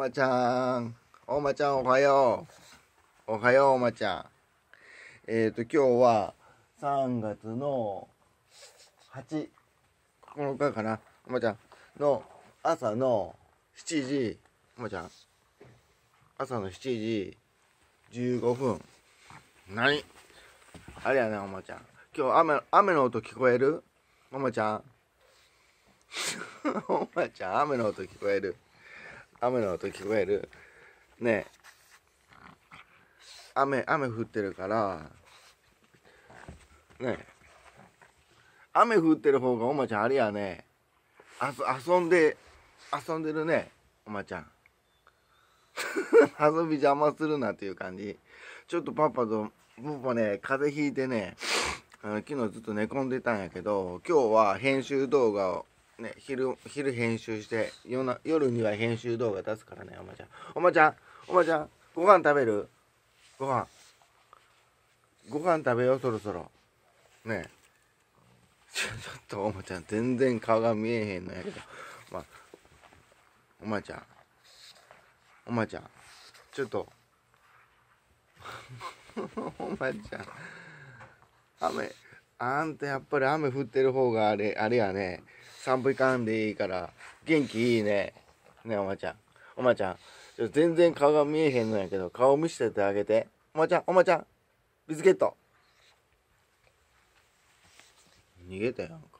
まちゃん。おまちゃんおはよう。おはようおまちゃん。えっ、ー、と、今日は3月の8、9日かな。おまちゃんの朝の7時、おまちゃん。朝の7時15分。何あれやね、おまちゃん。今日雨、雨の音聞こえるおまちゃん。おまちゃん、雨の音聞こえる。雨の音聞こえるね雨雨降ってるからね雨降ってる方がおまちゃんあれやね遊んで遊んでるねおまちゃん 遊び邪魔するなっていう感じちょっとパパとパパね風邪ひいてねあの昨日ずっと寝込んでたんやけど今日は編集動画をね、昼、昼編集して、夜な夜には編集動画出すからね、おまちゃん。おまちゃん、おまちゃん、ご飯食べるご飯。ご飯食べよう、そろそろ。ねえ。ちょ、ちょっと、おまちゃん、全然顔が見えへんのやけど。まあ、おまちゃん。おまちゃん。ちょっと。おまちゃん。雨、あんたやっぱり雨降ってる方があれ、あれやね。散歩行かんでいいから、元気いいね。ねおまちゃん。おまちゃん。全然顔が見えへんのやけど、顔見せてあげて。おまちゃん、おまちゃん。ビスケット。逃げたやんか。